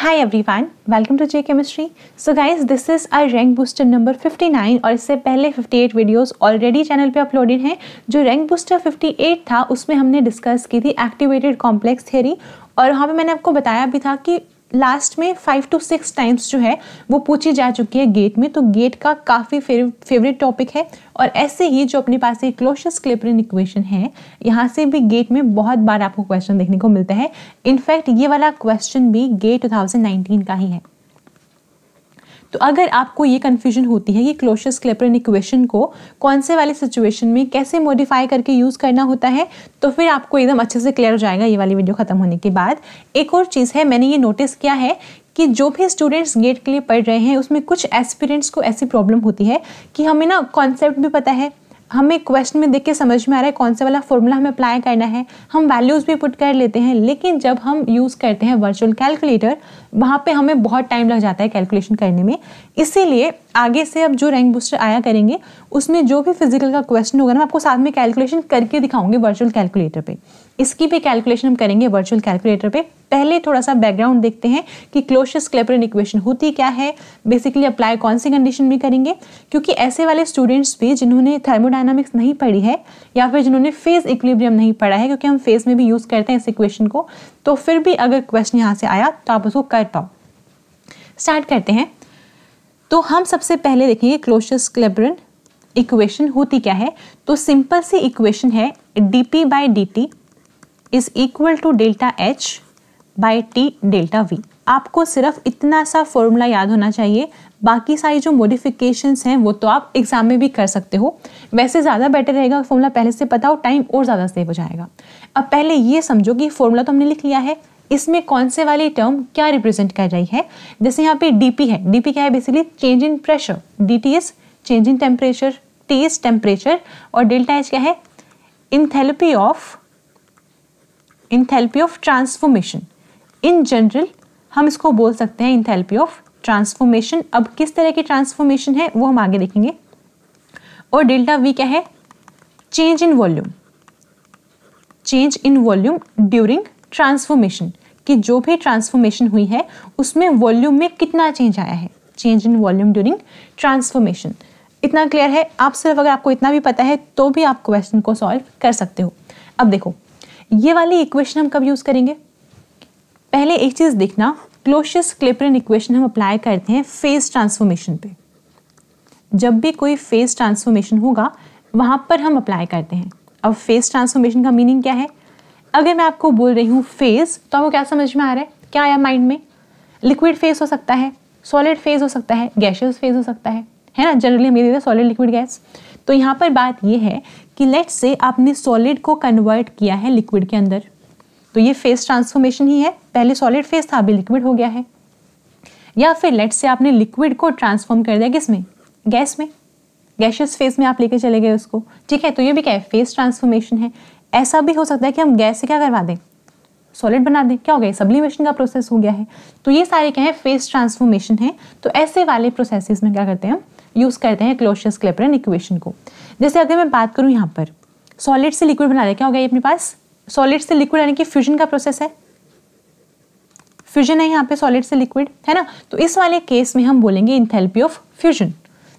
Hi everyone welcome to J chemistry so guys this is our rank booster number 59 और इससे पहले 58 videos already channel पे uploaded हैं जो रैंक बूस्टर 58 था उसमें हमने डिस्कस की थी एक्टिवेटेड कॉम्प्लेक्स थेरी और वहाँ पे मैंने आपको बताया भी था कि लास्ट में फाइव टू सिक्स टाइम्स जो है वो पूछी जा चुकी है गेट में तो गेट का काफ़ी फेवरेट टॉपिक है और ऐसे ही जो अपने पास एक क्लोशस क्लिपरिन इक्वेशन है यहाँ से भी गेट में बहुत बार आपको क्वेश्चन देखने को मिलता है इनफैक्ट ये वाला क्वेश्चन भी गेट 2019 का ही है तो अगर आपको ये कन्फ्यूजन होती है कि क्लोशस क्लेपरन इक्वेशन को कौन से वाले सिचुएशन में कैसे मॉडिफाई करके यूज़ करना होता है तो फिर आपको एकदम अच्छे से क्लियर हो जाएगा ये वाली वीडियो ख़त्म होने के बाद एक और चीज़ है मैंने ये नोटिस किया है कि जो भी स्टूडेंट्स गेट के लिए पढ़ रहे हैं उसमें कुछ एस्पिरेंट्स को ऐसी प्रॉब्लम होती है कि हमें ना कॉन्सेप्ट भी पता है हमें क्वेश्चन में देख के समझ में आ रहा है कौन से वाला फॉर्मूला हमें अप्लाई करना है हम वैल्यूज़ भी पुट कर लेते हैं लेकिन जब हम यूज़ करते हैं वर्चुअल कैलकुलेटर वहाँ पे हमें बहुत टाइम लग जाता है कैलकुलेशन करने में इसीलिए आगे से अब जो रैंक बूस्टर आया करेंगे उसमें जो भी फिजिकल का क्वेश्चन होगा ना आपको साथ में कैलकुलेशन करके दिखाऊंगे वर्चुअल कैलकुलेटर पे इसकी भी कैलकुलेशन हम करेंगे वर्चुअल कैलकुलेटर पे पहले थोड़ा सा बैकग्राउंड देखते हैं कि क्लोशस क्लेपरन इक्वेशन होती क्या है बेसिकली अप्लाई कौन सी कंडीशन में करेंगे क्योंकि ऐसे वाले स्टूडेंट्स भी जिन्होंने थर्मोडाइनमिक्स नहीं पढ़ी है या फिर जिन्होंने फेज इक्विलिब्रियम नहीं पढ़ा है क्योंकि हम फेज में भी यूज़ करते हैं इस इक्वेशन को तो फिर भी अगर क्वेश्चन यहाँ से आया तो आप उसको कर कर पाओ स्टार्ट करते हैं तो हम सबसे पहले देखेंगे क्लोशस क्लेबरन इक्वेशन होती क्या है तो सिंपल सी इक्वेशन है D P by D T is equal to delta H by T delta V आपको सिर्फ इतना सा फॉर्मूला याद होना चाहिए बाकी सारी जो मोडिफिकेशन हैं वो तो आप एग्जाम में भी कर सकते हो वैसे ज़्यादा बेटर रहेगा फॉर्मूला पहले से पता हो टाइम और ज़्यादा सेव हो जाएगा अब पहले ये समझो कि फॉर्मूला तो हमने लिख लिया है इसमें कौन से वाली टर्म क्या रिप्रेजेंट कर रही है जैसे यहाँ पे डीपी है डीपी क्या है basically change in pressure D change in temperature T is temperature और डेल्टा एच क्या है enthalpy of enthalpy of transformation in general हम इसको बोल सकते हैं इन थेरेपी ऑफ ट्रांसफॉर्मेशन अब किस तरह की ट्रांसफॉर्मेशन है वो हम आगे देखेंगे और डेल्टा वी क्या है change in volume change in volume during transformation कि जो भी ट्रांसफॉर्मेशन हुई है उसमें वॉल्यूम में कितना चेंज आया है change in volume during transformation इतना क्लियर है आप सिर्फ अगर आपको इतना भी पता है तो भी आप क्वेश्चन को सॉल्व कर सकते हो अब देखो ये वाली इक्वेशन हम कब यूज़ करेंगे पहले एक चीज़ देखना क्लोशियस क्लेपरिन इक्वेशन हम अप्लाई करते हैं फेस ट्रांसफॉर्मेशन पे जब भी कोई फेस ट्रांसफॉर्मेशन होगा वहाँ पर हम अप्लाई करते हैं अब फेस ट्रांसफॉर्मेशन का मीनिंग क्या है अगर मैं आपको बोल रही हूँ फेस तो आपको क्या समझ में आ रहा है क्या आया माइंड में लिक्विड फेस हो सकता है सॉलिड फेज हो सकता है गैशियस फेज हो सकता है है ना जनरली हम ये देते सॉलिड लिक्विड गैस तो यहाँ पर बात ये है कि लेट्स से आपने सॉलिड को कन्वर्ट किया है लिक्विड के अंदर तो ये फेस ट्रांसफॉर्मेशन ही है पहले सॉलिड फेस था अभी लिक्विड हो गया है या फिर लेट्स से आपने लिक्विड को ट्रांसफॉर्म कर दिया किसमें गैस में गैशियस फेज में आप लेके चले गए उसको ठीक है तो ये भी क्या है फेस ट्रांसफॉर्मेशन है ऐसा भी हो सकता है कि हम गैस से क्या करवा दें सॉलिड बना दें क्या हो गया सब्लिमेशन का प्रोसेस हो गया है तो ये सारे क्या है फेस ट्रांसफॉर्मेशन है तो ऐसे वाले प्रोसेसेस में क्या करते हैं हम यूज़ करते हैं क्लोशियस क्लेपरन इक्वेशन को जैसे अगर मैं बात करूँ यहाँ पर सॉलिड से लिक्विड बना रहे क्या हो गया ये अपने पास सॉलिड से लिक्विड यानी कि फ्यूजन का प्रोसेस है फ्यूजन है यहाँ पे सॉलिड से लिक्विड है ना तो इस वाले केस में हम बोलेंगे इंथेल्पी ऑफ फ्यूजन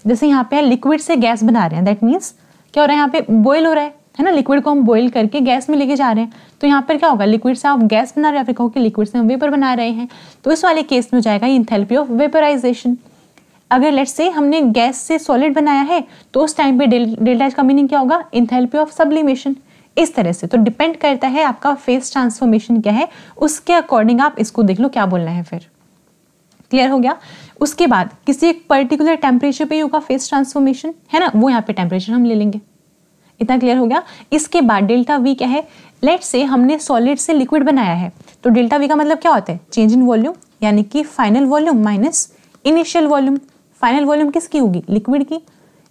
जैसे यहाँ पे लिक्विड से गैस बना रहे हैं दैट मीन्स क्या हो रहा है यहाँ पे बॉयल हो रहा है है ना लिक्विड को हम बॉईल करके गैस में लेके जा रहे हैं तो यहाँ पर क्या होगा लिक्विड से आप गैस बना रहे हैं फिर कहो कि लिक्विड से हम वेपर बना रहे हैं तो इस वाले केस में जाएगा इंथेल्पी ऑफ वेपराइजेशन अगर लेट्स से हमने गैस से सॉलिड बनाया है तो उस टाइम पे डेल्टा एच का मीनिंग क्या होगा इंथेल्पी ऑफ सब्लिमेशन इस तरह से तो डिपेंड करता है आपका फेस ट्रांसफॉर्मेशन क्या है उसके अकॉर्डिंग आप इसको देख लो क्या बोलना है फिर क्लियर हो गया उसके बाद किसी एक पर्टिकुलर टेम्परेचर पे ही होगा फेस ट्रांसफॉर्मेशन है ना वो यहाँ पे टेम्परेचर हम ले लेंगे इतना क्लियर हो गया इसके बाद डेल्टा वी क्या है लेट से हमने सॉलिड से लिक्विड बनाया है तो डेल्टा वी का मतलब क्या होता है चेंज इन वॉल्यूम यानी कि final volume minus initial volume final volume किसकी होगी लिक्विड की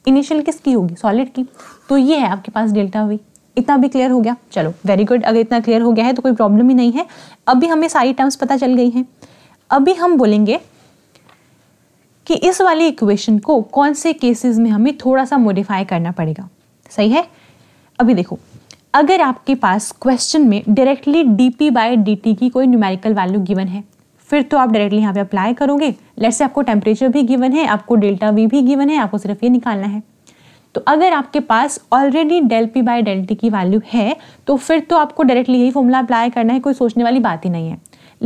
इनिशियल किसकी होगी सॉलिड की तो ये है आपके पास डेल्टा वी इतना भी क्लियर हो गया चलो वेरी गुड अगर इतना क्लियर हो गया है तो कोई प्रॉब्लम ही नहीं है अभी हमें सारी टर्म्स पता चल गई हैं अभी हम बोलेंगे कि इस वाली इक्वेशन को कौन से केसेस में हमें थोड़ा सा मॉडिफाई करना पड़ेगा सही है अभी देखो अगर आपके पास क्वेश्चन में directly D P by D T की कोई न्यूमेरिकल वैल्यू गिवन है फिर तो आप डायरेक्टली यहाँ पे अप्लाई करोगे लेट से आपको टेम्परेचर भी गिवन है आपको डेल्टा वी भी गिवन है आपको सिर्फ ये निकालना है तो अगर आपके पास already del P by del T की वैल्यू है तो फिर तो आपको डायरेक्टली यही फॉर्मूला अप्लाई करना है कोई सोचने वाली बात ही नहीं है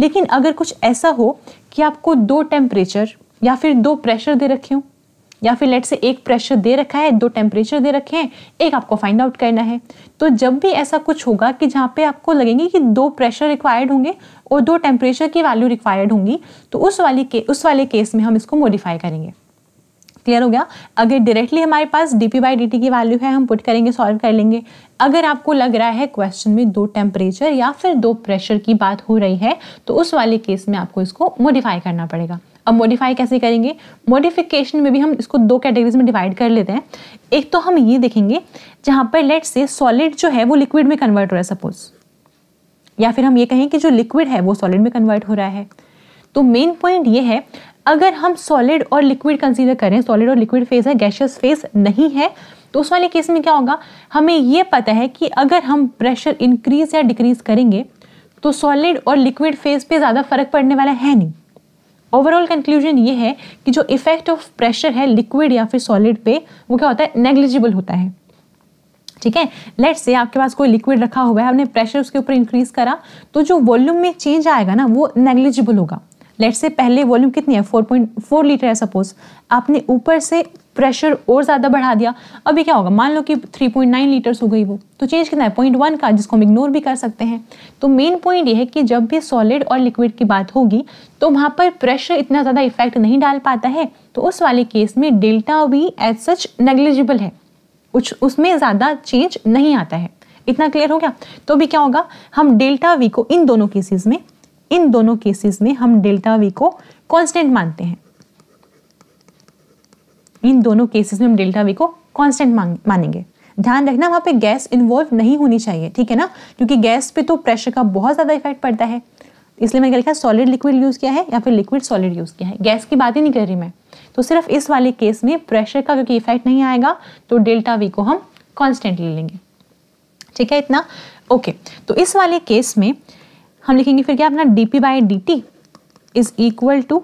लेकिन अगर कुछ ऐसा हो कि आपको दो टेम्परेचर या फिर दो प्रेशर दे रखे हों या फिर लेट से एक प्रेशर दे रखा है दो टेम्परेचर दे रखे हैं एक आपको फाइंड आउट करना है तो जब भी ऐसा कुछ होगा कि जहाँ पे आपको लगेंगे कि दो प्रेशर रिक्वायर्ड होंगे और दो टेम्परेचर की वैल्यू रिक्वायर्ड होंगी तो उस वाली के उस वाले केस में हम इसको मॉडिफाई करेंगे क्लियर हो गया अगर डायरेक्टली हमारे पास D P by D T की वैल्यू है हम पुट करेंगे सॉल्व कर लेंगे अगर आपको लग रहा है क्वेश्चन में दो टेम्परेचर या फिर दो प्रेशर की बात हो रही है तो उस वाले केस में आपको इसको मॉडिफाई करना पड़ेगा अब मॉडिफाई कैसे करेंगे मॉडिफिकेशन में भी हम इसको दो कैटेगरीज में डिवाइड कर लेते हैं एक तो हम ये देखेंगे जहाँ पर लेट से सॉलिड जो है वो लिक्विड में कन्वर्ट हो रहा है सपोज या फिर हम ये कहें कि जो लिक्विड है वो सॉलिड में कन्वर्ट हो रहा है तो मेन पॉइंट ये है अगर हम सॉलिड और लिक्विड कंसीडर करें सॉलिड और लिक्विड फेज है गैशियस फेज नहीं है तो उस वाले केस में क्या होगा हमें ये पता है कि अगर हम प्रेशर इंक्रीज या डिक्रीज करेंगे तो सॉलिड और लिक्विड फेज पे ज़्यादा फर्क पड़ने वाला है नहीं ओवरऑल कंक्लूजन ये है कि जो इफेक्ट ऑफ प्रेशर है लिक्विड या फिर सॉलिड पे वो क्या होता है नेग्लिजिबल होता है ठीक है लेट्स से आपके पास कोई लिक्विड रखा हुआ है आपने प्रेशर उसके ऊपर इंक्रीज करा तो जो वॉल्यूम में चेंज आएगा ना वो नेग्लिजिबल होगा लेट्स से पहले वॉल्यूम कितनी है 4.4 लीटर है सपोज आपने ऊपर से प्रेशर और ज़्यादा बढ़ा दिया अभी क्या होगा मान लो कि 3.9 लीटर्स हो गई वो तो चेंज कितना है पॉइंट वन का जिसको हम इग्नोर भी कर सकते हैं तो मेन पॉइंट ये है कि जब भी सॉलिड और लिक्विड की बात होगी तो वहाँ पर प्रेशर इतना ज़्यादा इफेक्ट नहीं डाल पाता है तो उस वाले केस में डेल्टा भी एज सच नेग्लिजिबल है उस, उसमें ज़्यादा चेंज नहीं आता है इतना क्लियर हो गया तो अभी क्या होगा हम डेल्टा वी को इन दोनों केसेस में इन दोनों केसेस में हम डेल्टा वी को कांस्टेंट मानते हैं इन दोनों केसेस में हम डेल्टा वी को कांस्टेंट मानेंगे ध्यान रखना वहाँ पे गैस इन्वॉल्व नहीं होनी चाहिए ठीक है ना क्योंकि गैस पे तो प्रेशर का बहुत ज़्यादा इफेक्ट पड़ता है इसलिए मैंने लिखा सॉलिड लिक्विड यूज़ किया है या फिर लिक्विड सॉलिड यूज़ किया है गैस की बात ही नहीं कर रही मैं तो सिर्फ इस वाले केस में प्रेशर का क्योंकि इफेक्ट नहीं आएगा तो डेल्टा वी को हम कॉन्स्टेंट ले लेंगे ठीक है इतना ओके तो इस वाले केस में हम लिखेंगे फिर क्या अपना D P by D T is equal to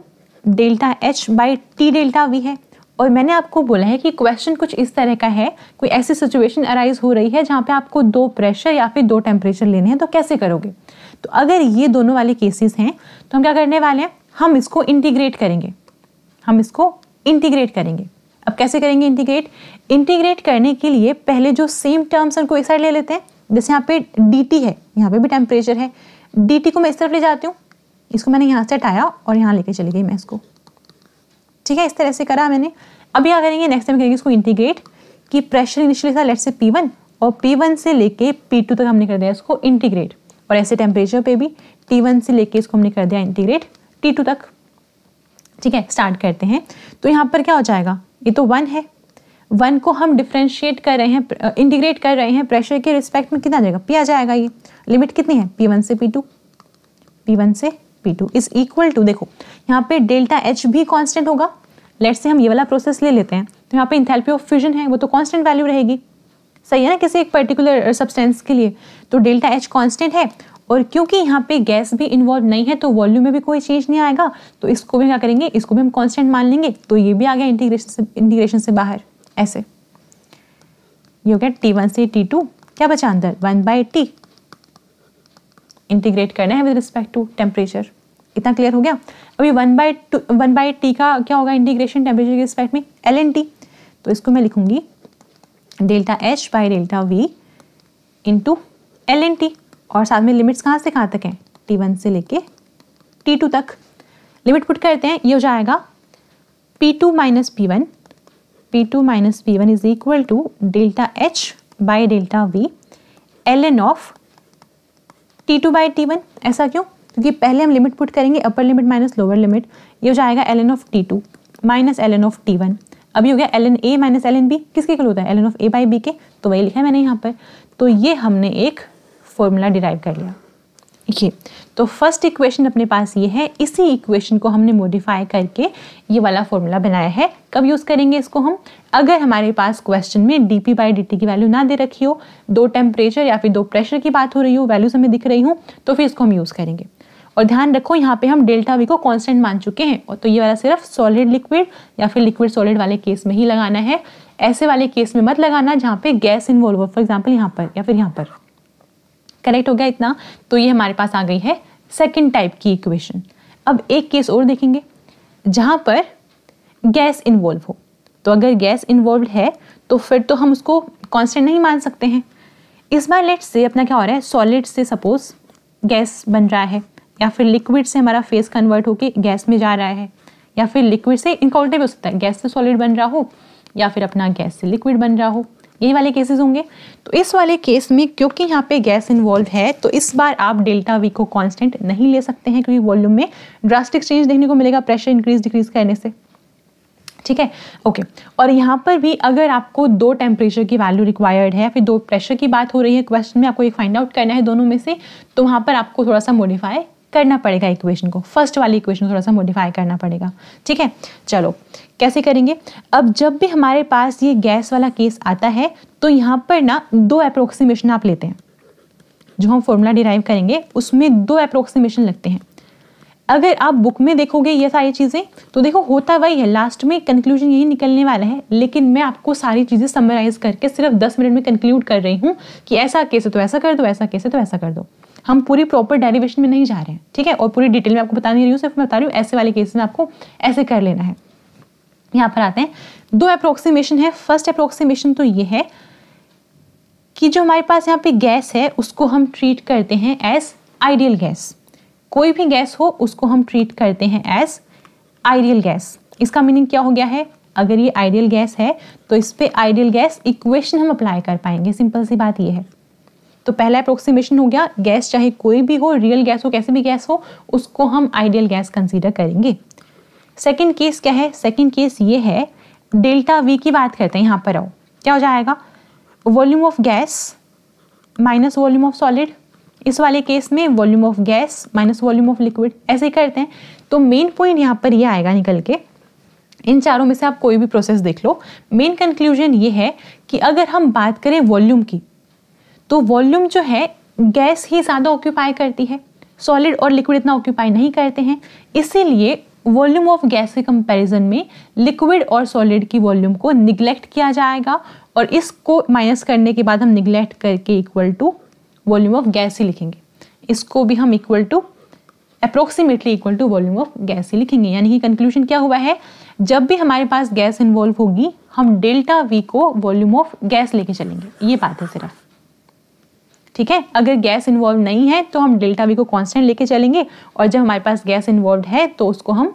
delta H by T delta V है और मैंने आपको बोला है कि क्वेश्चन कुछ इस तरह का है कोई ऐसी सिचुएशन अराइज हो रही है जहाँ पे आपको दो प्रेशर या फिर दो टेम्परेचर लेने हैं तो कैसे करोगे तो अगर ये दोनों वाले केसेस हैं तो हम क्या करने वाले हैं हम इसको इंटीग्रेट करेंगे हम इसको इंटीग्रेट करेंगे अब कैसे करेंगे इंटीग्रेट इंटीग्रेट करने के लिए पहले जो सेम टर्म्स उनको एक साइड ले लेते हैं जैसे यहाँ पे डी है यहाँ पे भी टेम्परेचर है डी को मैं इस तरफ ले जाती हूँ इसको मैंने यहाँ से हटाया और यहाँ लेके चली गई मैं इसको ठीक है इस तरह से करा मैंने अब यहाँ करेंगे नेक्स्ट टाइम करेंगे इसको इंटीग्रेट कि प्रेशर इनिशियली था लेट से पी वन और पी वन से लेके पी टू तक हमने कर दिया इसको इंटीग्रेट और ऐसे टेम्परेचर पे भी टी वन से लेके इसको हमने कर दिया इंटीग्रेट टी टू तक ठीक है स्टार्ट करते हैं तो यहाँ पर क्या हो जाएगा ये तो वन है वन को हम डिफ्रेंशिएट कर रहे हैं इंटीग्रेट कर रहे हैं प्रेशर के रिस्पेक्ट में कितना आ जाएगा पी आ जाएगा ये लिमिट कितनी है पी वन से पी टू पी वन से P two is equal to देखो यहाँ पे डेल्टा एच भी कांस्टेंट होगा लेट से हम ये वाला प्रोसेस ले लेते हैं तो यहाँ पे इंथेल्पी ऑफ फ्यूजन है वो तो कांस्टेंट वैल्यू रहेगी सही है ना किसी एक पर्टिकुलर सब्सटेंस uh, के लिए तो डेल्टा एच कांस्टेंट है और क्योंकि यहाँ पे गैस भी इन्वॉल्व नहीं है तो वॉल्यूम में भी कोई चेंज नहीं आएगा तो इसको भी क्या करेंगे इसको भी हम कॉन्स्टेंट मान लेंगे तो ये भी आ गया इंटीग्रेशन से इंटीग्रेशन से बाहर ऐसे ये हो गया टी वन से टी टू क्या बचा अंदर वन बाई टी इंटीग्रेट करना है विद रिस्पेक्ट टू टेम्परेचर इतना क्लियर हो गया अभी one by two one by T का क्या होगा इंटीग्रेशन टेम्परेचर के रिस्पेक्ट में एल एन टी तो इसको मैं लिखूंगी delta H by delta V into L N T और साथ में लिमिट्स कहाँ से कहाँ तक हैं टी वन से लेके टी टू तक लिमिट पुट करते हैं ये हो जाएगा P two minus P one P two minus P one is equal to delta H by delta V L N of T two by T one ऐसा क्यों क्योंकि पहले हम लिमिट पुट करेंगे upper limit minus lower limit ये हो जाएगा L N of T two minus L N of T one अभी हो गया L N A minus L N B किसके कल होता है L N of A by B के तो वही लिखा है मैंने यहाँ पर तो ये हमने एक फॉर्मूला डिराइव कर लिया ये तो फर्स्ट इक्वेशन अपने पास ये है इसी इक्वेशन को हमने मॉडिफाई करके ये वाला फॉर्मूला बनाया है कब यूज़ करेंगे इसको हम अगर हमारे पास क्वेश्चन में D P by D T की वैल्यू ना दे रखी हो दो टेम्परेचर या फिर दो प्रेशर की बात हो रही हो वैल्यूज हमें दिख रही हूँ तो फिर इसको हम यूज़ करेंगे और ध्यान रखो यहाँ पे हम डेल्टा वी को कांस्टेंट मान चुके हैं और तो ये वाला सिर्फ सॉलिड लिक्विड या फिर लिक्विड सॉलिड वाले केस में ही लगाना है ऐसे वाले केस में मत लगाना जहाँ पे गैस इन्वॉल्व हो फॉर एग्जांपल यहाँ पर या फिर यहाँ पर करेक्ट हो गया इतना तो ये हमारे पास आ गई है सेकेंड टाइप की इक्वेशन अब एक केस और देखेंगे जहाँ पर गैस इन्वॉल्व हो तो अगर गैस इन्वॉल्व है तो फिर तो हम उसको कांस्टेंट नहीं मान सकते हैं इस बार लेट से अपना क्या हो रहा है सॉलिड से सपोज गैस बन रहा है या फिर लिक्विड से हमारा फेस कन्वर्ट होकर गैस में जा रहा है या फिर लिक्विड से इनकाउंटेबल हो सकता है गैस से सॉलिड बन रहा हो या फिर अपना गैस से लिक्विड बन रहा हो ये वाले केसेस होंगे तो इस वाले केस में क्योंकि यहाँ पे गैस इन्वॉल्व है तो इस बार आप डेल्टा वी को कांस्टेंट नहीं ले सकते हैं क्योंकि वॉल्यूम में ड्रास्टिक चेंज देखने को मिलेगा प्रेशर इंक्रीज डिक्रीज करने से ठीक है ओके और यहाँ पर भी अगर आपको दो टेम्परेचर की वैल्यू रिक्वायर्ड है फिर दो प्रेशर की बात हो रही है क्वेश्चन में आपको ये फाइंड आउट करना है दोनों में से तो वहाँ पर आपको थोड़ा सा मॉडिफाई करना पड़ेगा इक्वेशन को फर्स्ट वाली इक्वेशन को थोड़ा सा मॉडिफाई करना पड़ेगा ठीक है चलो कैसे करेंगे अब जब भी हमारे पास ये गैस वाला केस आता है तो यहाँ पर ना दो अप्रोक्सीमेशन आप लेते हैं जो हम फॉर्मूला डिराइव करेंगे उसमें दो अप्रोक्सीमेशन लगते हैं अगर आप बुक में देखोगे ये सारी चीज़ें तो देखो होता वही है लास्ट में कंक्लूजन यही निकलने वाला है लेकिन मैं आपको सारी चीज़ें समराइज करके सिर्फ दस मिनट में कंक्लूड कर रही हूँ कि ऐसा केस है तो ऐसा कर दो ऐसा केस है तो ऐसा कर दो हम पूरी प्रॉपर डेरिवेशन में नहीं जा रहे हैं ठीक है और पूरी डिटेल में आपको बता नहीं रही हूँ सिर्फ मैं बता रही हूँ ऐसे वाले केस में आपको ऐसे कर लेना है यहाँ पर आते हैं दो अप्रोक्सीमेशन है फर्स्ट अप्रोक्सीमेशन तो ये है कि जो हमारे पास यहाँ पे गैस है उसको हम ट्रीट करते हैं एज आइडियल गैस कोई भी गैस हो उसको हम ट्रीट करते हैं एज आइडियल गैस इसका मीनिंग क्या हो गया है अगर ये आइडियल गैस है तो इस पर आइडियल गैस इक्वेशन हम अप्लाई कर पाएंगे सिंपल सी बात ये है तो पहला अप्रोक्सीमेशन हो गया गैस चाहे कोई भी हो रियल गैस हो कैसे भी गैस हो उसको हम आइडियल गैस कंसिडर करेंगे सेकेंड केस क्या है सेकेंड केस ये है डेल्टा वी की बात करते हैं यहाँ पर आओ क्या हो जाएगा volume of gas minus volume of solid इस वाले केस में volume of gas minus volume of liquid ऐसे ही करते हैं तो मेन पॉइंट यहाँ पर ये यह आएगा निकल के इन चारों में से आप कोई भी प्रोसेस देख लो मेन कंक्लूजन ये है कि अगर हम बात करें वॉल्यूम की तो वॉल्यूम जो है गैस ही ज़्यादा ऑक्यूपाई करती है सॉलिड और लिक्विड इतना ऑक्यूपाई नहीं करते हैं इसीलिए वॉल्यूम ऑफ गैस के कंपैरिजन में लिक्विड और सॉलिड की वॉल्यूम को निगलेक्ट किया जाएगा और इसको माइनस करने के बाद हम निगलेक्ट करके equal to volume of gas ही लिखेंगे इसको भी हम equal to approximately equal to volume of gas ही लिखेंगे यानी कि कंक्लूजन क्या हुआ है जब भी हमारे पास गैस इन्वॉल्व होगी हम डेल्टा वी को वॉल्यूम ऑफ गैस लेके चलेंगे ये बात है सिर्फ ठीक है अगर गैस इन्वॉल्व नहीं है तो हम डेल्टा वी को कांस्टेंट लेके चलेंगे और जब हमारे पास गैस इन्वॉल्व है तो उसको हम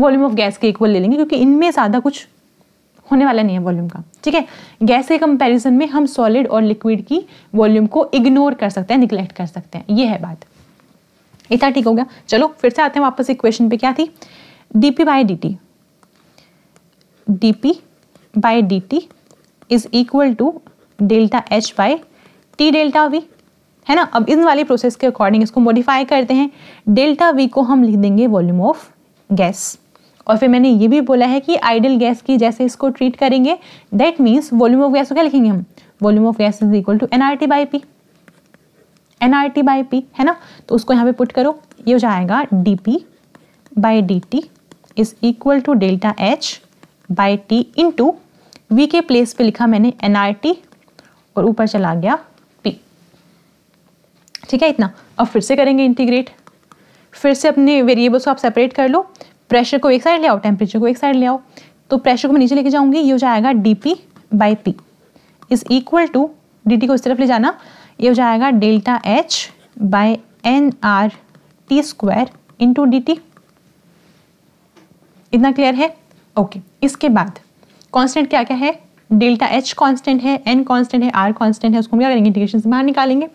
वॉल्यूम ऑफ गैस के इक्वल ले लेंगे क्योंकि इनमें ज़्यादा कुछ होने वाला नहीं है वॉल्यूम का ठीक है गैस के कंपेरिजन में हम सॉलिड और लिक्विड की वॉल्यूम को इग्नोर कर सकते हैं निगलेक्ट कर सकते हैं ये है बात इतना ठीक हो गया चलो फिर से आते हैं वापस इक्वेशन पे क्या थी D P by D T D P by D T is equal to delta H by T delta V है ना अब इन वाले प्रोसेस के अकॉर्डिंग इसको मॉडिफाई करते हैं डेल्टा वी को हम लिख देंगे वॉल्यूम ऑफ गैस और फिर मैंने ये भी बोला है कि आइडियल गैस की जैसे इसको ट्रीट करेंगे that means volume of gas को क्या लिखेंगे हम volume of gas is equal to N R T by P N R T by P है ना तो उसको यहाँ पे पुट करो ये हो जाएगा D P by D T is equal to delta H by T into V के प्लेस पे लिखा मैंने एन आर टी और ऊपर चला गया ठीक है इतना अब फिर से करेंगे इंटीग्रेट फिर से अपने वेरिएबल्स को आप सेपरेट कर लो प्रेशर को एक साइड ले आओ टेम्परेचर को एक साइड ले आओ तो प्रेशर को मैं नीचे लेके जाऊंगी ये हो जाएगा D P by P is equal to D T को इस तरफ ले जाना ये हो जाएगा delta H by N R T square into D T इतना क्लियर है ओके okay. इसके बाद कॉन्स्टेंट क्या क्या है डेल्टा एच कॉन्स्टेंट है एन कॉन्स्टेंट है आर कॉन्स्टेंट है उसको हम क्या करेंगे इंटीग्रेशन से बाहर निकालेंगे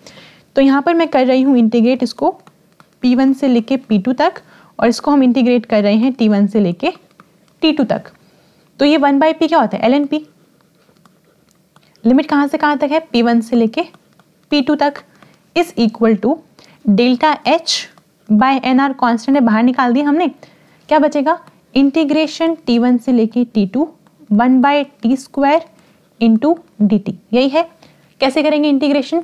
तो यहाँ पर मैं कर रही हूँ इंटीग्रेट इसको P1 से लेके P2 तक और इसको हम इंटीग्रेट कर रहे हैं T1 से लेके T2 तक तो ये वन बाई पी क्या होता है एल एन पी लिमिट कहाँ से कहाँ तक है P1 से लेके P2 टू तक is equal to delta H by N R constant है बाहर निकाल दिया हमने क्या बचेगा इंटीग्रेशन टी वन से लेके T two one by T square into D T यही है कैसे करेंगे इंटीग्रेशन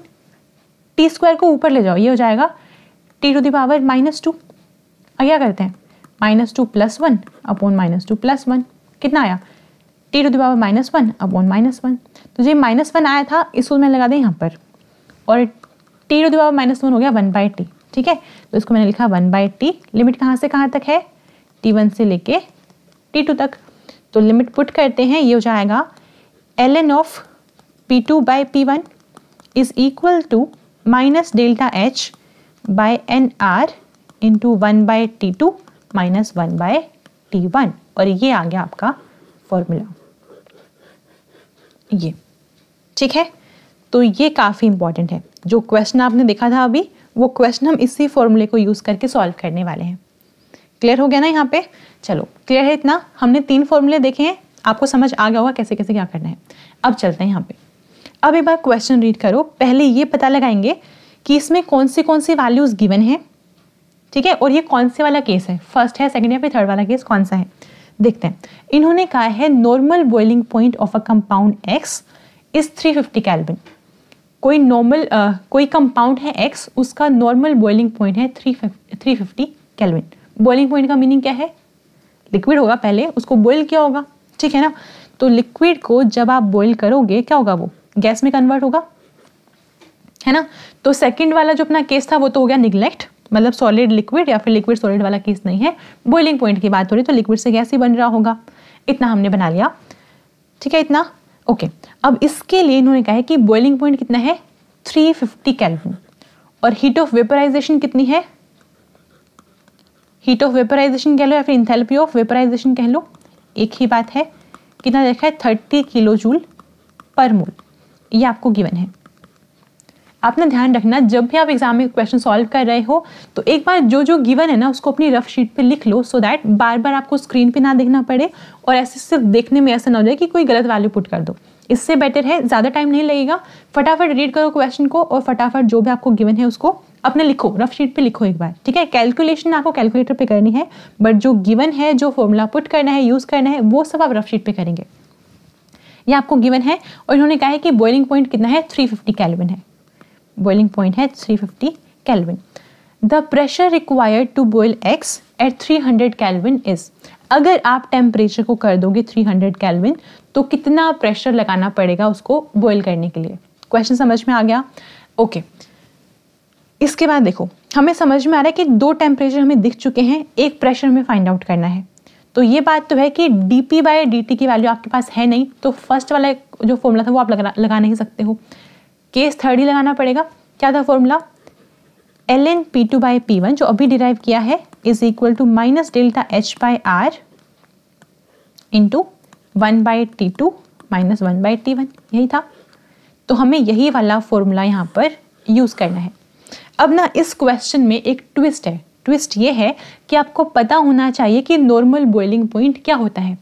टी स्क्वायर को ऊपर ले जाओ ये हो जाएगा T to the power minus two क्या करते हैं माइनस to plus one upon minus to plus one कितना आया T to the power minus one upon minus one तो जो माइनस वन आया था इसको मैंने लगा दें यहाँ पर और T to the power minus one हो गया वन बाई टी ठीक है तो इसको मैंने लिखा वन बाई टी लिमिट कहाँ से कहाँ तक है टी वन से लेके टी टू तक तो लिमिट पुट करते हैं ये हो जाएगा L N of P two by P one is equal to minus delta H by N R into one by T two minus one by T one और ये आ गया आपका फॉर्मूला ये ठीक है तो ये काफ़ी इंपॉर्टेंट है जो क्वेश्चन आपने देखा था अभी वो क्वेश्चन हम इसी फॉर्मूले को यूज़ करके सॉल्व करने वाले हैं क्लियर हो गया ना यहाँ पे चलो क्लियर है इतना हमने तीन फॉर्मूले देखे हैं आपको समझ आ गया होगा कैसे कैसे क्या करना है अब चलते हैं यहाँ पे अब एक बार क्वेश्चन रीड करो पहले ये पता लगाएंगे कि इसमें कौन सी कौन सी वैल्यूज़ गिवन है ठीक है और ये कौन से वाला केस है फर्स्ट है सेकेंड या फिर थर्ड वाला केस कौन सा है देखते हैं इन्होंने कहा है normal boiling point of a compound X is 350 fifty kelvin कोई नॉर्मल uh, कोई कंपाउंड है एक्स उसका नॉर्मल बॉइलिंग पॉइंट है three three fifty kelvin boiling point का मीनिंग क्या है लिक्विड होगा पहले उसको बॉइल किया होगा ठीक है ना तो लिक्विड को जब आप बॉइल करोगे क्या होगा वो गैस में कन्वर्ट होगा है ना तो सेकंड वाला जो अपना केस था वो तो हो गया निगलेक्ट मतलब सॉलिड लिक्विड या फिर लिक्विड सॉलिड वाला केस नहीं है बॉइलिंग पॉइंट की बात हो रही तो लिक्विड से गैस ही बन रहा होगा इतना हमने बना लिया ठीक है इतना ओके अब इसके लिए इन्होंने कहा है कि बॉइलिंग पॉइंट कितना है 350 फिफ्टी और हीट ऑफ वेपराइजेशन कितनी है हीट ऑफ वेपराइजेशन कह लो या फिर इंथेल्पी ऑफ वेपराइजेशन कह लो एक ही बात है कितना देखा है थर्टी किलो जूल पर मोल ये आपको गिवन है आपने ध्यान रखना जब भी आप एग्जाम में क्वेश्चन सॉल्व कर रहे हो तो एक बार जो जो गिवन है ना उसको अपनी रफ शीट पे लिख लो सो दैट बार बार आपको स्क्रीन पे ना देखना पड़े और ऐसे सिर्फ देखने में ऐसा ना हो जाए कि कोई गलत वैल्यू पुट कर दो इससे बेटर है ज़्यादा टाइम नहीं लगेगा फटाफट रीड करो क्वेश्चन को और फटाफट जो भी आपको गिवन है उसको अपने लिखो रफ शीट पे लिखो एक बार ठीक है कैलकुलेशन आपको कैलकुलेटर पे करनी है बट जो गिवन है जो फॉर्मूला पुट करना है यूज़ करना है वो सब आप रफ शीट पे करेंगे ये आपको गिवन है और इन्होंने कहा है कि बॉइलिंग पॉइंट कितना है 350 फिफ्टी कैलविन है बॉइलिंग पॉइंट है 350 fifty kelvin the pressure required to boil X at 300 hundred kelvin is अगर आप टेम्परेचर को कर दोगे 300 हंड्रेड कैलविन तो कितना प्रेशर लगाना पड़ेगा उसको बॉयल करने के लिए क्वेश्चन समझ में आ गया ओके okay. इसके बाद देखो हमें समझ में आ रहा है कि दो टेम्परेचर हमें दिख चुके हैं एक प्रेशर हमें फाइंड आउट करना है तो ये बात तो है कि D P by D T की वैल्यू आपके पास है नहीं तो फर्स्ट वाला जो फॉर्मूला था वो आप लगा लगा नहीं सकते हो केस थर्ड ही लगाना पड़ेगा क्या था formula L N P two by P one जो अभी डिराइव किया है is equal to minus delta H by R into one by T two minus one by T one यही था तो हमें यही वाला फॉर्मूला यहाँ पर यूज़ करना है अब ना इस क्वेश्चन में एक ट्विस्ट है ट्विस्ट ये है कि आपको पता होना चाहिए कि नॉर्मल बॉइलिंग पॉइंट क्या होता है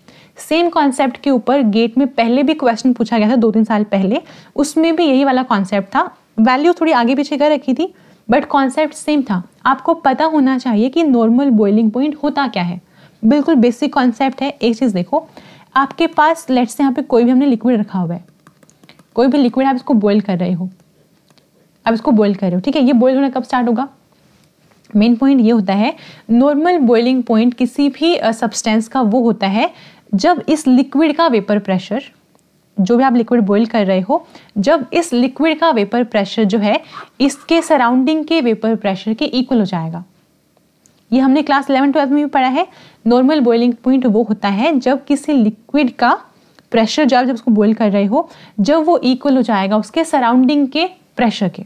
सेम कॉन्सेप्ट के ऊपर गेट में पहले भी क्वेश्चन पूछा गया था दो तीन साल पहले उसमें भी यही वाला कॉन्सेप्ट था वैल्यू थोड़ी आगे पीछे कर रखी थी बट कॉन्सेप्ट सेम था आपको पता होना चाहिए कि नॉर्मल बॉइलिंग पॉइंट होता क्या है बिल्कुल बेसिक कॉन्सेप्ट है एक चीज़ देखो आपके पास लेट्स से यहाँ पे कोई भी हमने लिक्विड रखा हुआ है कोई भी लिक्विड आप इसको बॉईल कर रहे हो आप इसको बॉईल कर रहे हो ठीक है ये बॉईल होना कब स्टार्ट होगा मेन पॉइंट ये होता है नॉर्मल बॉइलिंग पॉइंट किसी भी सब्सटेंस का वो होता है जब इस लिक्विड का वेपर प्रेशर जो भी आप लिक्विड बॉईल कर रहे हो जब इस लिक्विड का वेपर प्रेशर जो है इसके सराउंडिंग के वेपर प्रेशर के इक्वल हो जाएगा ये हमने क्लास इलेवन ट्वेल्थ में भी पढ़ा है नॉर्मल बॉइलिंग पॉइंट वो होता है जब किसी लिक्विड का प्रेशर जब जब उसको बॉइल कर रहे हो जब वो इक्वल हो जाएगा उसके सराउंडिंग के प्रेशर के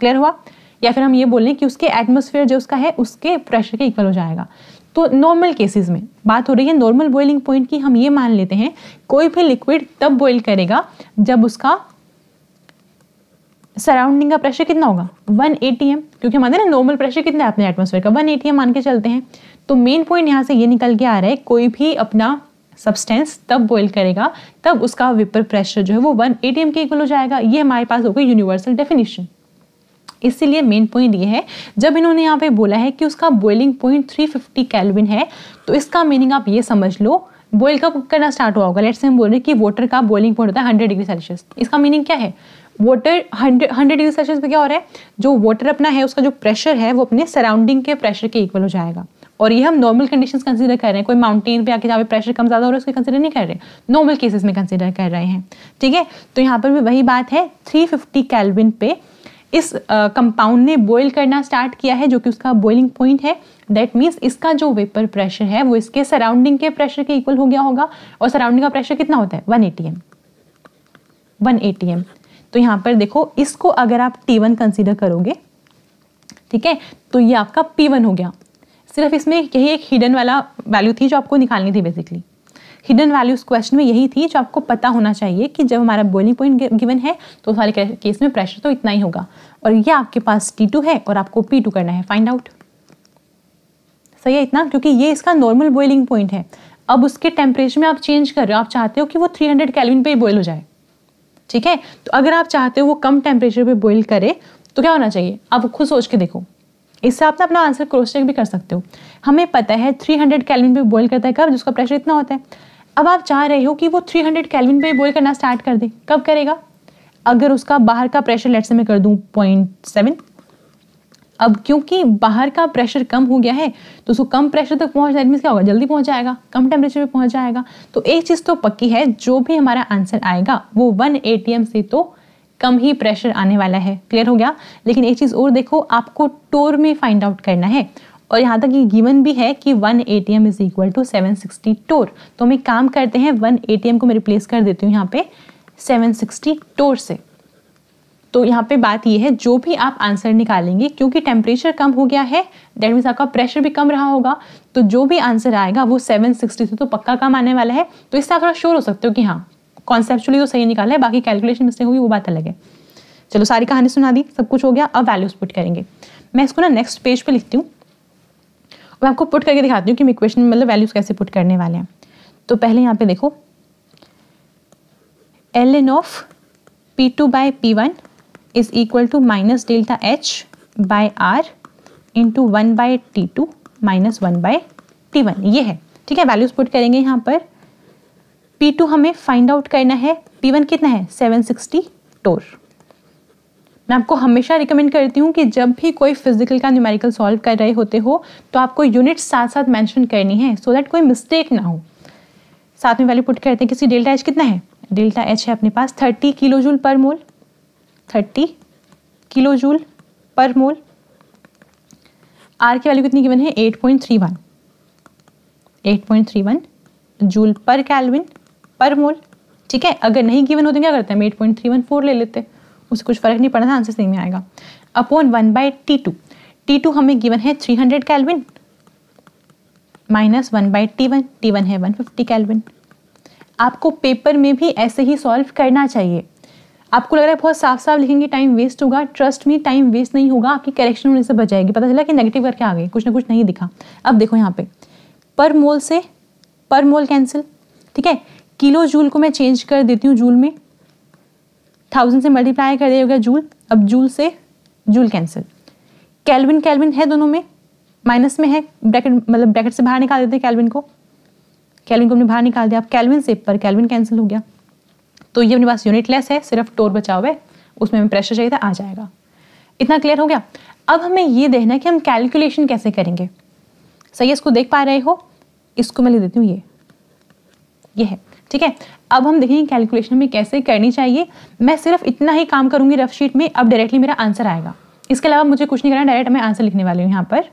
क्लियर हुआ या फिर हम ये बोलें कि उसके एटमोसफेयर जो उसका है उसके प्रेशर के इक्वल हो जाएगा तो नॉर्मल केसेस में बात हो रही है नॉर्मल बॉइलिंग पॉइंट की हम ये मान लेते हैं कोई भी लिक्विड तब बॉइल करेगा जब उसका सराउंडिंग का प्रेशर कितना होगा वन ए क्योंकि हमारे ना नॉर्मल प्रेशर कितना है अपने एटमोसफेयर का वन ए मान के चलते हैं तो मेन पॉइंट यहाँ से ये निकल के आ रहा है कोई भी अपना सब्सटेंस तब बॉइल करेगा तब उसका वेपर प्रेशर जो है वो वन ए के इक्वल हो जाएगा ये हमारे पास होगा यूनिवर्सल डेफिनेशन इसीलिए मेन पॉइंट ये है जब इन्होंने यहाँ पे बोला है कि उसका बॉइलिंग पॉइंट 350 फिफ्टी है तो इसका मीनिंग आप ये समझ लो बॉयल कब करना स्टार्ट हुआ होगा लेट से हम बोल रहे हैं कि वाटर का बॉइलिंग पॉइंट होता है हंड्रेड डिग्री सेल्सियस इसका मीनिंग क्या है water hundred hundred degree Celsius पे क्या हो रहा है जो वाटर अपना है उसका जो प्रेशर है वो अपने सराउंडिंग के प्रेशर के इक्वल हो जाएगा और ये हम नॉर्मल कंडीशंस कंसीडर कर रहे हैं कोई माउंटेन पे आके जहाँ पे प्रेशर कम ज़्यादा हो रहा है उसके कंसीडर नहीं कर रहे नॉर्मल केसेस में कंसीडर कर रहे हैं ठीक है तो यहाँ पर भी वही बात है 350 फिफ्टी पे इस कंपाउंड ने बॉयल करना स्टार्ट किया है जो कि उसका बॉइलिंग पॉइंट है दैट मीन्स इसका जो वेपर प्रेशर है वो इसके सराउंडिंग के प्रेशर के इक्वल हो गया होगा और सराउंडिंग का प्रेशर कितना होता है वन ए टी एम तो यहाँ पर देखो इसको अगर आप टी वन कंसिडर करोगे ठीक है तो ये आपका पी वन हो गया सिर्फ इसमें यही एक हिडन वाला वैल्यू थी जो आपको निकालनी थी बेसिकली हिडन वैल्यूज क्वेश्चन में यही थी जो आपको पता होना चाहिए कि जब हमारा बॉइलिंग पॉइंट गिवन है तो सारे केस में प्रेशर तो इतना ही होगा और ये आपके पास टी है और आपको पी करना है फाइंड आउट सही है इतना क्योंकि ये इसका नॉर्मल बॉइलिंग पॉइंट है अब उसके टेम्परेचर में आप चेंज कर रहे हो आप चाहते हो कि वो 300 हंड्रेड कैलविन पर ही बॉयल हो जाए ठीक है तो अगर आप चाहते हो वो कम टेम्परेचर पे बॉयल करे तो क्या होना चाहिए आप खुद सोच के देखो इससे आप ना अपना आंसर क्रॉस चेक भी कर सकते हो हमें पता है 300 हंड्रेड कैलविन पर बॉयल करता है कब जिसका प्रेशर इतना होता है अब आप चाह रहे हो कि वो 300 हंड्रेड कैलविन पर बॉयल करना स्टार्ट कर दे कब करेगा अगर उसका बाहर का प्रेशर लेट से मैं कर दूँ पॉइंट अब क्योंकि बाहर का प्रेशर कम हो गया है तो उसको कम प्रेशर तक पहुंच जाए क्या होगा जल्दी पहुंच जाएगा कम टेम्परेचर पे पहुंच जाएगा तो एक चीज़ तो पक्की है जो भी हमारा आंसर आएगा वो वन ए से तो कम ही प्रेशर आने वाला है क्लियर हो गया लेकिन एक चीज़ और देखो आपको टोर में फाइंड आउट करना है और यहाँ तक ये गिवन भी है कि one A T M is equal to seven sixty torr तो हम एक काम करते हैं वन ए टी एम को मैं रिप्लेस कर देती हूँ यहाँ पे सेवन सिक्सटी टोर से तो यहाँ पे बात ये है जो भी आप आंसर निकालेंगे क्योंकि टेम्परेचर कम हो गया है डेट मीन्स आपका प्रेशर भी कम रहा होगा तो जो भी आंसर आएगा वो सेवन सिक्सटी से तो पक्का कम आने वाला है तो इससे आप थोड़ा श्योर हो सकते हो कि हाँ कॉन्सेप्चुअली तो सही निकाला है बाकी कैलकुलेशन मिस्टेक होगी वो बात अलग है चलो सारी कहानी सुना दी सब कुछ हो गया अब वैल्यूज पुट करेंगे मैं इसको ना नेक्स्ट पेज पर लिखती हूँ और मैं आपको पुट करके दिखाती हूँ कि इक्वेशन में मतलब वैल्यूज कैसे पुट करने वाले हैं तो पहले यहाँ पे देखो L N of P two by P one is equal to minus delta H by R into one by T two minus one by T one ये है ठीक है वैल्यूज पुट करेंगे यहाँ पर P2 टू हमें फाइंड आउट करना है पी वन कितना है सेवन सिक्सटी टोर मैं आपको हमेशा रिकमेंड करती हूँ कि जब भी कोई फिजिकल का न्यूमेरिकल सॉल्व कर रहे होते हो तो आपको यूनिट साथ साथ मेंशन करनी है सो so दैट कोई मिस्टेक ना हो साथ में वैल्यू पुट करते हैं किसी डेल्टा एच कितना है डेल्टा एच है अपने पास थर्टी किलो जूल पर मोल thirty kilo joule per mole R की वैल्यू कितनी गिवन है eight point three one eight point three one joule per kelvin per mole ठीक है अगर नहीं गिवन हो तो क्या करते हैं eight point three one four ले लेते उससे कुछ फर्क नहीं पड़ता आंसर सेम ही आएगा upon one by T two T two हमें गिवन है three hundred kelvin minus one by T one T one है वन फिफ्टी कैलविन आपको पेपर में भी ऐसे ही सॉल्व करना चाहिए आपको लग रहा है बहुत साफ साफ लिखेंगे टाइम वेस्ट होगा ट्रस्ट में टाइम वेस्ट नहीं होगा आपकी करेक्शन होने से बच जाएगी पता चला कि नेगेटिव करके आ गए कुछ ना कुछ नहीं दिखा अब देखो यहाँ पे पर मोल से पर मोल कैंसिल ठीक है किलो जूल को मैं चेंज कर देती हूँ जूल में थाउजेंड से मल्टीप्लाई कर दिया गया जूल अब जूल से जूल कैंसिल कैलविन कैलविन है दोनों में माइनस में है ब्रैकेट मतलब ब्रैकेट से बाहर निकाल देते हैं कैलविन को कैलविन को हमने बाहर निकाल दिया अब कैलविन से पर कैलविन कैंसिल हो गया तो ये अपने पास यूनिटलेस है सिर्फ टोर बचा हुआ है उसमें हमें प्रेशर चाहिए था आ जाएगा इतना क्लियर हो गया अब हमें ये देखना है कि हम कैलकुलेशन कैसे करेंगे सही इसको देख पा रहे हो इसको मैं ले देती हूँ ये ये है ठीक है अब हम देखेंगे कैलकुलेशन में कैसे करनी चाहिए मैं सिर्फ इतना ही काम करूंगी रफ शीट में अब डायरेक्टली मेरा आंसर आएगा इसके अलावा मुझे कुछ नहीं करना डायरेक्ट मैं आंसर लिखने वाली हूँ यहाँ पर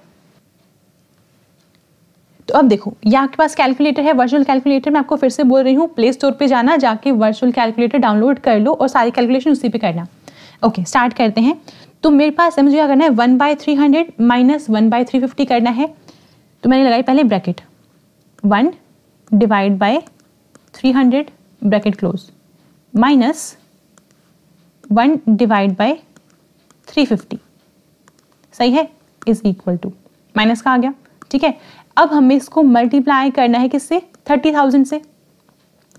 तो अब देखो यहाँ आपके पास कैलकुलेटर है वर्चुअल कैलकुलेटर मैं आपको फिर से बोल रही हूँ प्ले स्टोर पर जाना जाके वर्चुअल कैलकुलेटर डाउनलोड कर लो और सारी कैलकुलेशन उसी पर करना ओके स्टार्ट करते हैं तो मेरे पास मुझे क्या करना है one by three hundred minus one by three fifty करना है तो मैंने लगाई पहले bracket one divide by three hundred bracket close minus one divide by fifty सही है इज इक्वल टू माइनस का आ गया ठीक है अब हमें इसको मल्टीप्लाई करना है किससे थर्टी थाउजेंड से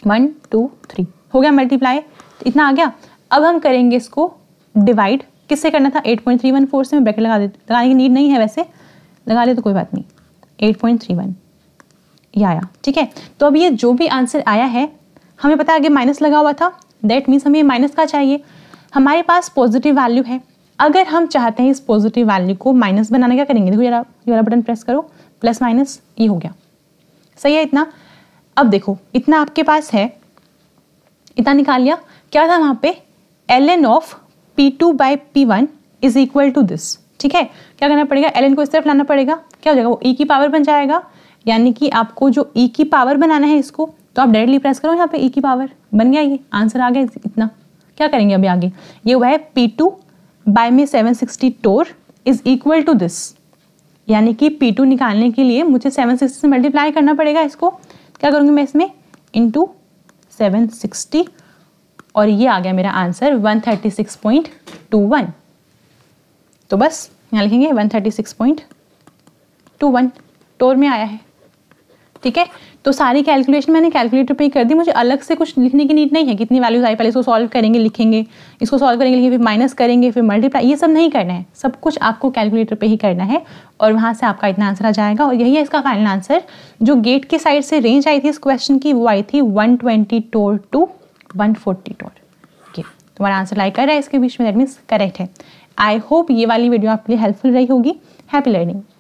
वन टू थ्री हो गया मल्टीप्लाई तो इतना आ गया अब हम करेंगे इसको डिवाइड किससे करना था eight point three one four से मैं ब्रैकेट लगा देती लगाने की नीड नहीं है वैसे लगा ले तो कोई बात नहीं एट पॉइंट थ्री वन या आया ठीक है तो अब ये जो भी आंसर आया है हमें पता आगे माइनस लगा हुआ था दैट मीन्स हमें माइनस का चाहिए हमारे पास पॉजिटिव वैल्यू है अगर हम चाहते हैं इस पॉजिटिव वैल्यू को माइनस बनाने का करेंगे देखो यारा यारा बटन प्रेस करो प्लस माइनस ये हो गया सही है इतना अब देखो इतना आपके पास है इतना निकाल लिया क्या था वहाँ पे L N of P two by P one is equal to this ठीक है क्या करना पड़ेगा एल एन को इस तरफ लाना पड़ेगा क्या हो जाएगा वो ई e की पावर बन जाएगा यानी कि आपको जो ई e की पावर बनाना है इसको तो आप डायरेक्टली प्रेस करो यहाँ पे ई e की पावर बन गया ये आंसर आ गया इतना क्या करेंगे अभी आगे ये हुआ है पी टू बाय मे seven sixty torr is equal to this यानी कि पी टू निकालने के लिए मुझे सेवन सिक्सटी से मल्टीप्लाई करना पड़ेगा इसको क्या करूँगी मैं इसमें इन टू सेवन सिक्सटी और ये आ गया मेरा answer one thirty six point two one तो बस यहाँ लिखेंगे one thirty six point two one torr में आया है ठीक है तो सारी कैलकुलेशन मैंने कैलकुलेटर पे ही कर दी मुझे अलग से कुछ लिखने की नीड नहीं है कितनी वैल्यूज आई पहले इसको सॉल्व करेंगे लिखेंगे इसको सॉल्व करेंगे लिखेंगे फिर माइनस करेंगे फिर मल्टीप्लाई ये सब नहीं करना है सब कुछ आपको कैलकुलेटर पे ही करना है और वहाँ से आपका इतना आंसर आ जाएगा और यही है इसका फाइनल आंसर जो गेट के साइड से रेंज आई थी इस क्वेश्चन की वो आई थी one twenty torr two one forty torr okay तुम्हारा आंसर लाइक कर रहा है इसके बीच में दैट मीन्स करेक्ट है आई होप ये वाली वीडियो आपके लिए हेल्पफुल रही होगी हैप्पी लर्निंग